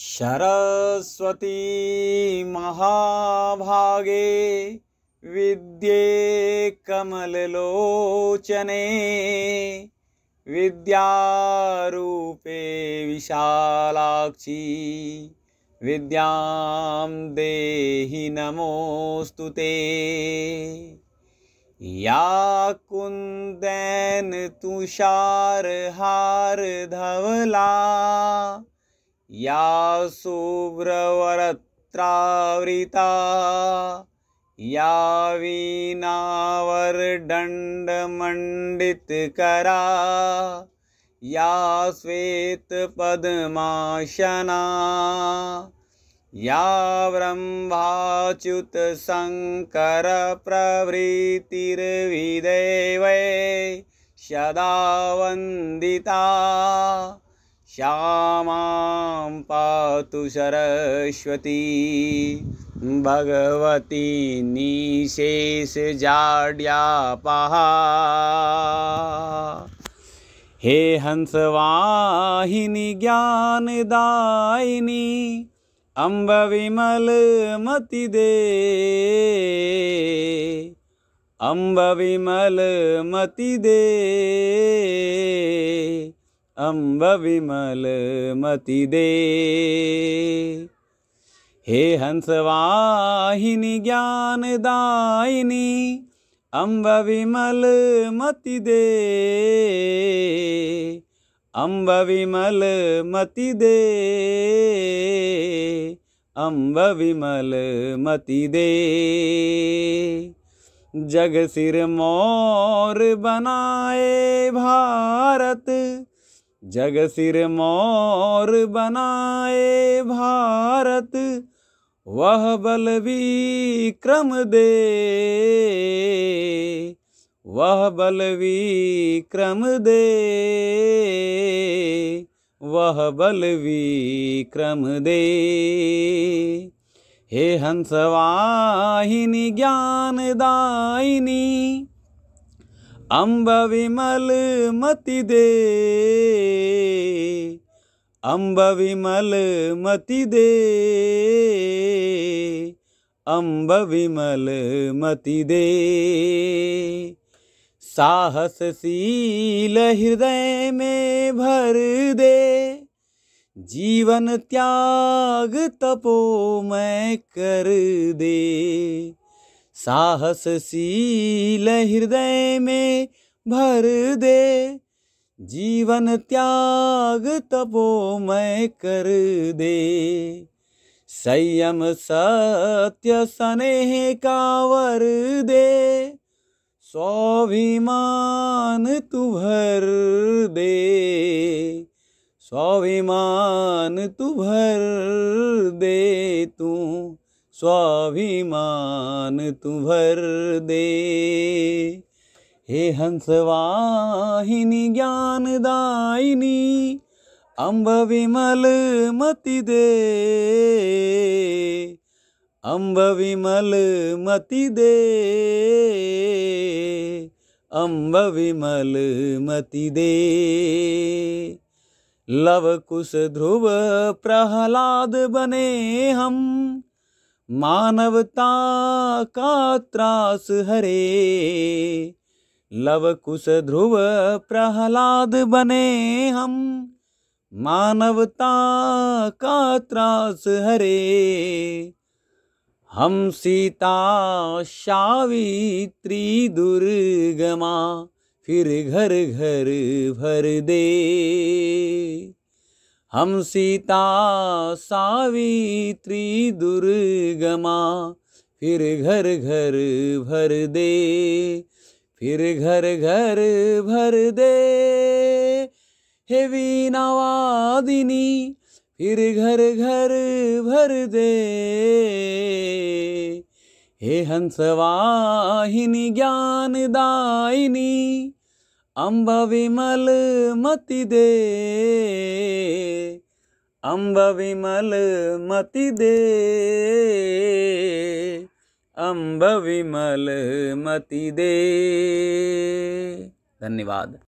सरस्वती महाभागे विद्ये कमललोचने विद्यारूपे विशालाक्षी विद्यां देहि नमोऽस्तु ते या कुन्देन धवला या सुब्रवरत्रावृता या वीणावर्दण्डमण्डितकरा या श्वेतपद्माशना या ब्रह्माच्युतशङ्करप्रवृत्तिर्विदेवै सदा वन्दिता श्यामां पातु सरस्वती भगवती निशेष निशेषजाड्यापहा हे हंसवाहिनी ज्ञानदायिनी अम्ब विमलमति दे अम्ब मति दे अम्ब विमल मति दे हे हंसवाहिनी ज्ञानदायिनी अम्ब विमल मति दे अम्ब विमल मति दे अम्ब विमल मति दे जग सिर मोर बनाए भारत जग सिर मोर बनाए भारत वह बल भी क्रम दे वह बल भी क्रम दे वह बल भी क्रम दे हे हंसवाहिनी ज्ञानदायिनी अम्ब विमल मति दे अम्ब विमल मति दे अम्ब विमल मति दे साहस साहसशील हृदय में भर दे जीवन त्याग तपो मैं कर दे साहस सील हृदय में भर दे जीवन त्याग तपो तपोमय कर दे संयम सत्य स्नेह का वर दे स्वाभिमान तू भर दे स्वाभिमान तू भर दे तू स्वाभिमान तू भर दे हे हंसवाहिनी ज्ञानदायिनी अम्ब विमल मति दे अम्ब विमल मति दे अम्ब विमल मति दे लव कुश ध्रुव प्रहलाद बने हम मानवता का त्रास हरे लव कुश ध्रुव प्रहलाद बने हम मानवता का त्रास हरे हम सीता सावित्री दुर्गमा फिर घर घर भर दे हम सीता सावित्री दुर्गमा फिर घर घर भर दे फिर घर घर भर दे हे वीणावादिनी फिर घर घर भर दे हे हंसवाहिनी ज्ञानदायिनी ಅಂಬವಿಮಲ್ ಮತಿದೆ ಅಂಬವಿಮಲ್ ಮತಿದೆ ಅಂಬವಿಮಲ್ ಮತಿದೆ ಧನ್ಯವಾದ